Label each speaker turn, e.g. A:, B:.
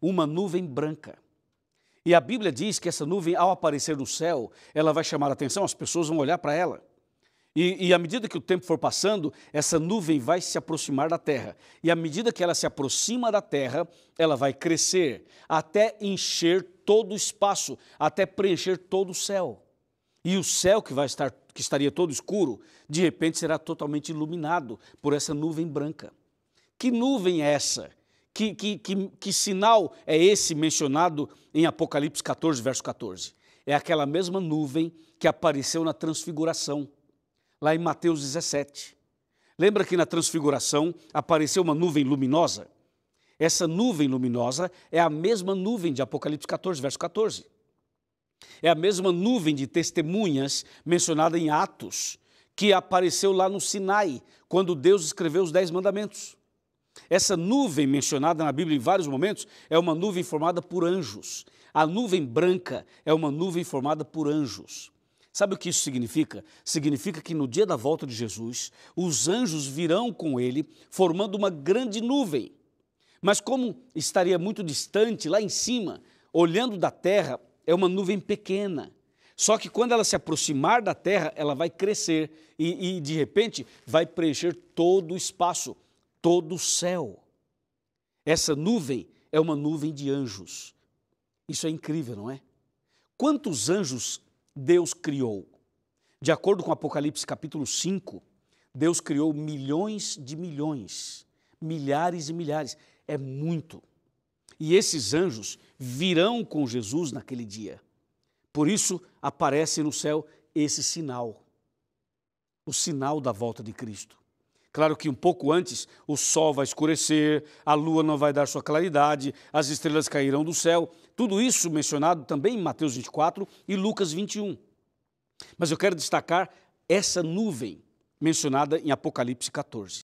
A: uma nuvem branca. E a Bíblia diz que essa nuvem, ao aparecer no céu, ela vai chamar a atenção, as pessoas vão olhar para ela. E, e, à medida que o tempo for passando, essa nuvem vai se aproximar da terra. E à medida que ela se aproxima da terra, ela vai crescer até encher todo o espaço, até preencher todo o céu. E o céu que vai estar que estaria todo escuro, de repente será totalmente iluminado por essa nuvem branca. Que nuvem é essa que, que, que, que sinal é esse mencionado em Apocalipse 14, verso 14? É aquela mesma nuvem que apareceu na transfiguração, lá em Mateus 17. Lembra que na transfiguração apareceu uma nuvem luminosa? Essa nuvem luminosa é a mesma nuvem de Apocalipse 14, verso 14. É a mesma nuvem de testemunhas mencionada em Atos, que apareceu lá no Sinai, quando Deus escreveu os Dez Mandamentos. Essa nuvem mencionada na Bíblia em vários momentos é uma nuvem formada por anjos. A nuvem branca é uma nuvem formada por anjos. Sabe o que isso significa? Significa que no dia da volta de Jesus, os anjos virão com ele, formando uma grande nuvem. Mas, como estaria muito distante, lá em cima, olhando da terra, é uma nuvem pequena. Só que quando ela se aproximar da terra, ela vai crescer e, e de repente, vai preencher todo o espaço todo o céu. Essa nuvem é uma nuvem de anjos. Isso é incrível, não é? Quantos anjos Deus criou? De acordo com Apocalipse capítulo 5, Deus criou milhões de milhões, milhares e milhares. É muito. E esses anjos virão com Jesus naquele dia. Por isso aparece no céu esse sinal o sinal da volta de Cristo. Claro que um pouco antes o sol vai escurecer, a lua não vai dar sua claridade, as estrelas cairão do céu. Tudo isso mencionado também em Mateus 24 e Lucas 21. Mas eu quero destacar essa nuvem mencionada em Apocalipse 14.